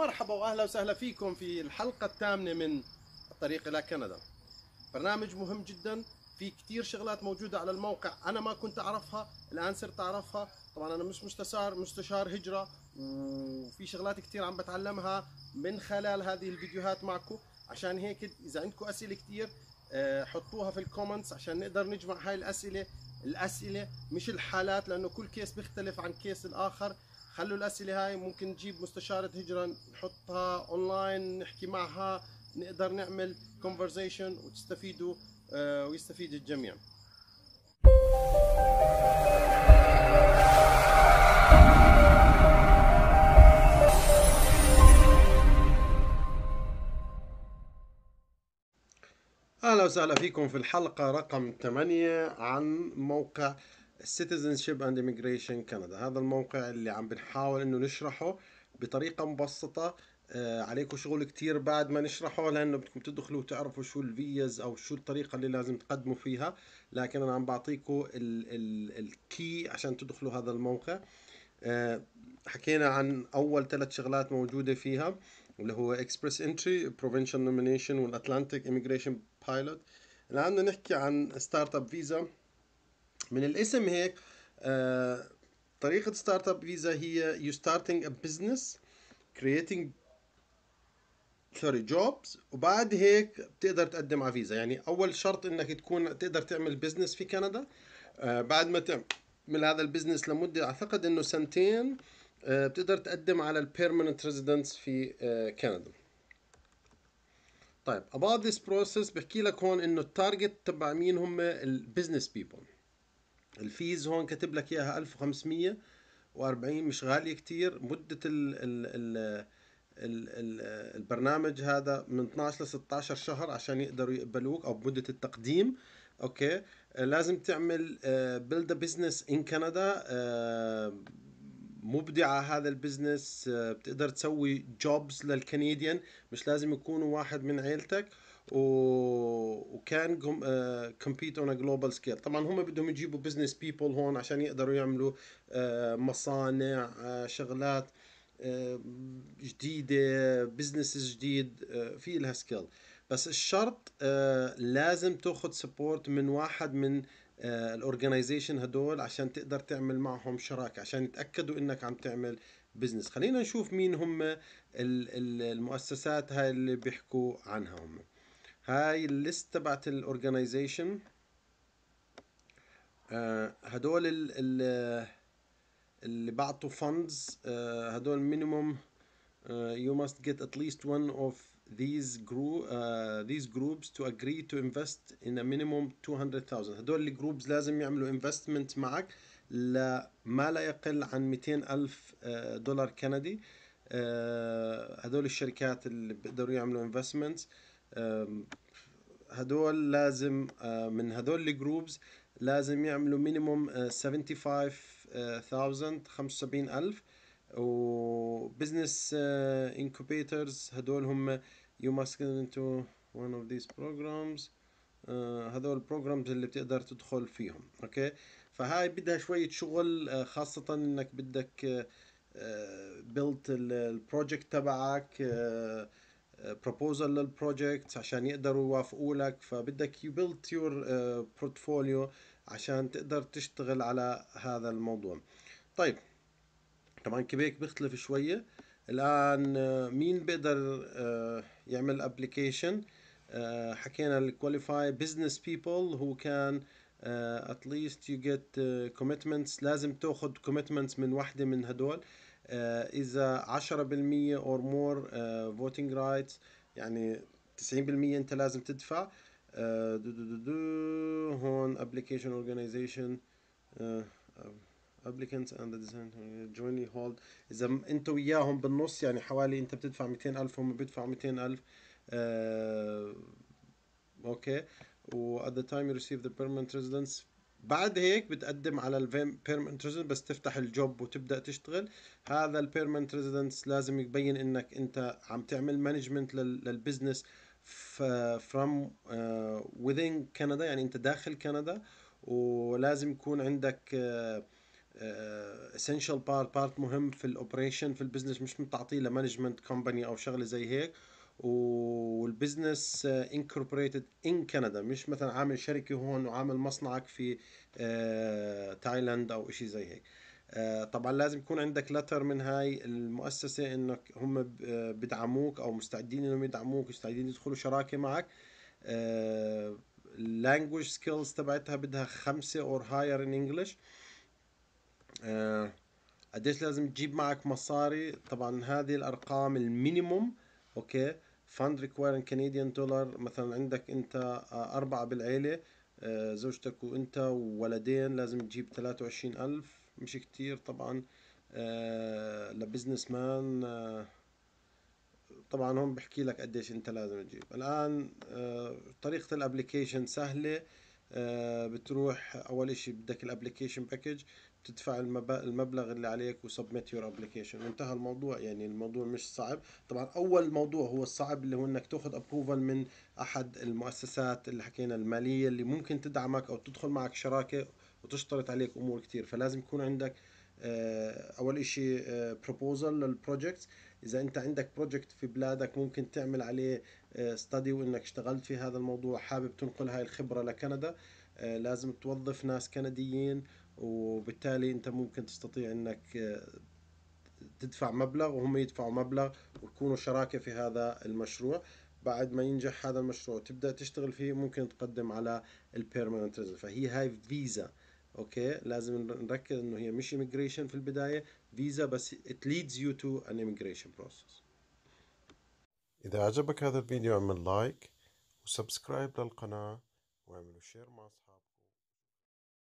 مرحبا واهلا وسهلا فيكم في الحلقه الثامنه من الطريق الى كندا. برنامج مهم جدا في كثير شغلات موجوده على الموقع انا ما كنت اعرفها الان صرت اعرفها طبعا انا مش مستشار مستشار هجره وفي شغلات كثير عم بتعلمها من خلال هذه الفيديوهات معكم عشان هيك اذا عندكم اسئله كثير آه، حطوها في الكومنتس عشان نقدر نجمع هاي الاسئله الاسئله مش الحالات لانه كل كيس بيختلف عن كيس الاخر خلوا الاسئله هاي ممكن نجيب مستشاره هجره نحطها اونلاين نحكي معها نقدر نعمل كونفرزيشن وتستفيدوا آه، ويستفيد الجميع اهلا وسهلا فيكم في الحلقه رقم 8 عن موقع Citizenship and Immigration Canada هذا الموقع اللي عم بنحاول انه نشرحه بطريقة مبسطة آه، عليكم شغل كتير بعد ما نشرحه لانه بدكم تدخلوا وتعرفوا شو الفيز او شو الطريقه اللي لازم تقدموا فيها لكن انا عم بعطيكم الكي عشان تدخلوا هذا الموقع آه، حكينا عن اول ثلاث شغلات موجوده فيها واللي هو Express انتري Provincial نومينيشن والاتلانتيك Immigration Pilot الان بدنا نحكي عن ستارت اب فيزا من الاسم هيك آه، طريقة ستارت اب فيزا هي you starting a business creating سوري جوبز وبعد هيك بتقدر تقدم على فيزا يعني اول شرط انك تكون تقدر تعمل بزنس في كندا آه، بعد ما تعمل هذا البزنس لمده اعتقد انه سنتين آه، بتقدر تقدم على البيرمننت ريزيدنس في كندا طيب about this process بحكي لك هون انه التارجت تبع مين هم البزنس بيبل الفيز هون كاتب لك اياها 1540 مش غاليه كتير مده ال ال ال البرنامج هذا من 12 ل 16 شهر عشان يقدروا يقبلوك او بمده التقديم اوكي لازم تعمل بيلد بزنس ان كندا مبدعه هذا البزنس آه، بتقدر تسوي جوبز للكنديان مش لازم يكونوا واحد من عيلتك وكان كومبيت اون جلوبال سكيل طبعا هم بدهم يجيبوا بزنس بيبول هون عشان يقدروا يعملوا آه، مصانع آه، شغلات آه، جديده بزنس جديد في لها سكيل بس الشرط لازم تاخذ سبورت من واحد من الاورجنايزيشن هدول عشان تقدر تعمل معهم شراكه عشان يتاكدوا انك عم تعمل بزنس خلينا نشوف مين هم المؤسسات هاي اللي بيحكوا عنها هم هاي الليست تبعت الاورجنايزيشن آه، هدول ال اللي بعطوا فندز آه، هدول مينيموم Uh, آه، you must get at least one of these group uh, these groups to agree to invest in a minimum 200,000 هدول الجروبز لازم يعملوا investment معك لما لا يقل عن 200 ألف دولار كندي uh, هدول الشركات اللي بيقدروا يعملوا investments هدول لازم من هدول الجروبز لازم يعملوا مينيموم 75000 75000 وبزنس انكوبيترز هدول هم يو ماسك انتو one of these programs uh, هذول البروجرامز اللي بتقدر تدخل فيهم اوكي فهاي بدها شوية شغل خاصة انك بدك uh, built البروجكت تبعك بروبوزل آه، للبروجكت عشان يقدروا يوافقوا لك فبدك يو بيلد يور بورتفوليو عشان تقدر تشتغل على هذا الموضوع طيب طبعا كيبيك بيختلف شويه الان آه، مين بيقدر آه، يعمل ابلكيشن حكينا الكواليفاي بزنس بيبل هو كان اتليست يو جيت كوميتمنتس لازم تاخذ كوميتمنتس من وحده من هدول إذا 10% or more voting rights يعني 90% أنت لازم تدفع دو دو دو دو هون application organization applicants and the design jointly hold إذا أنت وياهم بالنص يعني حوالي أنت بتدفع 200000 هم بيدفعوا 200000 أوكي و at the time you receive the permanent residence بعد هيك بتقدم على البيرمنت ريزيدنس بس تفتح الجوب وتبدا تشتغل هذا البيرمنت ريزيدنس لازم يبين انك انت عم تعمل مانجمنت للبزنس فروم وذين كندا يعني انت داخل كندا ولازم يكون عندك اسينشال بارت بارت مهم في الاوبريشن في البزنس مش متعطيه لمانجمنت كومباني او شغله زي هيك والبزنس انكوربوريتد ان كندا مش مثلا عامل شركه هون وعامل مصنعك في تايلاند آه، او شيء زي هيك آه، طبعا لازم يكون عندك لتر من هاي المؤسسه انك هم آه، بدعموك او مستعدين انهم يدعموك مستعدين يدخلوا شراكه معك اللانجوج سكيلز تبعتها بدها خمسة اور هاير ان انجلش قديش لازم تجيب معك مصاري طبعا هذه الارقام المينيموم اوكي فاند ريكويرين كنديان دولار مثلا عندك انت آه، اربعة بالعيلة آه، زوجتك وانت وولدين لازم تجيب تلاتة وعشرين الف مش كتير طبعا آه، لبزنس مان طبعا هون بحكي لك قديش انت لازم تجيب الان طريقة الابليكيشن سهلة بتروح اول اشي بدك الابليكيشن باكج تدفع المبلغ اللي عليك وسبميت يور ابلكيشن وانتهى الموضوع يعني الموضوع مش صعب طبعا اول موضوع هو الصعب اللي هو انك تاخذ ابروفل من احد المؤسسات اللي حكينا الماليه اللي ممكن تدعمك او تدخل معك شراكه وتشترط عليك امور كثير فلازم يكون عندك آه، اول شيء بروبوزل للبروجكت اذا انت عندك بروجكت في بلادك ممكن تعمل عليه ستدي آه، وانك اشتغلت في هذا الموضوع حابب تنقل هاي الخبره لكندا آه، لازم توظف ناس كنديين وبالتالي انت ممكن تستطيع انك آه، تدفع مبلغ وهم يدفعوا مبلغ ويكونوا شراكة في هذا المشروع بعد ما ينجح هذا المشروع تبدأ تشتغل فيه ممكن تقدم على البيرمننت فهي هاي فيزا اوكي لازم نركز انه هي مش immigration في البداية فيزا بس it leads you to an immigration process إذا عجبك هذا الفيديو اعمل لايك وسبسكرايب للقناة واعملوا شير مع أصحابك